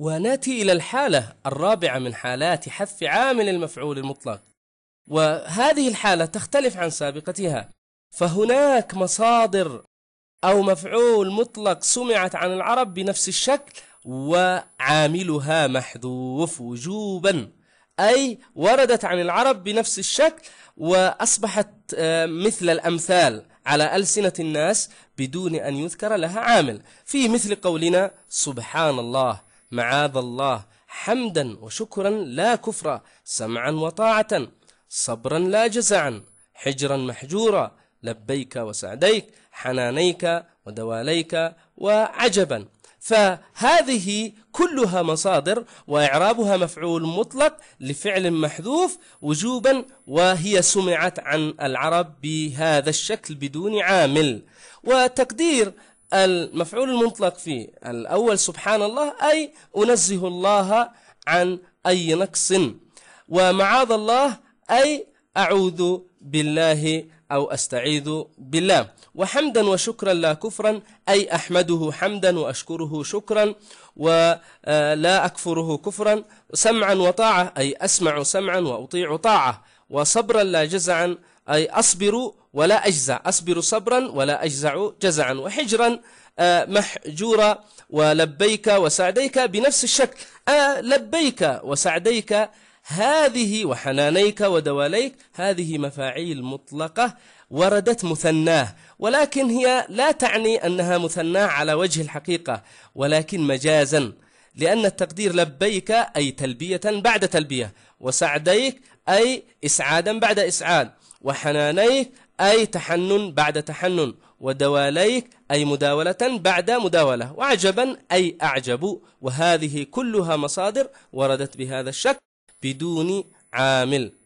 وناتي إلى الحالة الرابعة من حالات حذف عامل المفعول المطلق وهذه الحالة تختلف عن سابقتها فهناك مصادر أو مفعول مطلق سمعت عن العرب بنفس الشكل وعاملها محذوف وجوبا أي وردت عن العرب بنفس الشكل وأصبحت آه، مثل الأمثال على ألسنة الناس بدون أن يذكر لها عامل في مثل قولنا سبحان الله معاذ الله حمدا وشكرا لا كفرا سمعا وطاعة صبرا لا جزعا حجرا محجورا لبيك وسعديك حنانيك ودواليك وعجبا فهذه كلها مصادر وإعرابها مفعول مطلق لفعل محذوف وجوبا وهي سمعت عن العرب بهذا الشكل بدون عامل وتقدير المفعول المطلق في الأول سبحان الله أي أنزه الله عن أي نقص ومعاذ الله أي أعوذ بالله أو أستعيذ بالله وحمدا وشكرا لا كفرا أي أحمده حمدا وأشكره شكرا ولا أكفره كفرا سمعا وطاعة أي أسمع سمعا وأطيع طاعة وصبرا لا جزعا أي أصبر ولا أجزع أصبر صبرا ولا أجزع جزعا وحجرا آه، محجورا ولبيك وسعديك بنفس الشكل آه، لبيك وسعديك هذه وحنانيك ودواليك هذه مفاعيل مطلقة وردت مثناه ولكن هي لا تعني أنها مثناه على وجه الحقيقة ولكن مجازا لأن التقدير لبيك أي تلبية بعد تلبية وسعديك أي إسعادا بعد إسعاد وحنانيك أي تحنن بعد تحنن ودواليك أي مداولة بعد مداولة وعجبا أي أعجب وهذه كلها مصادر وردت بهذا الشكل بدون عامل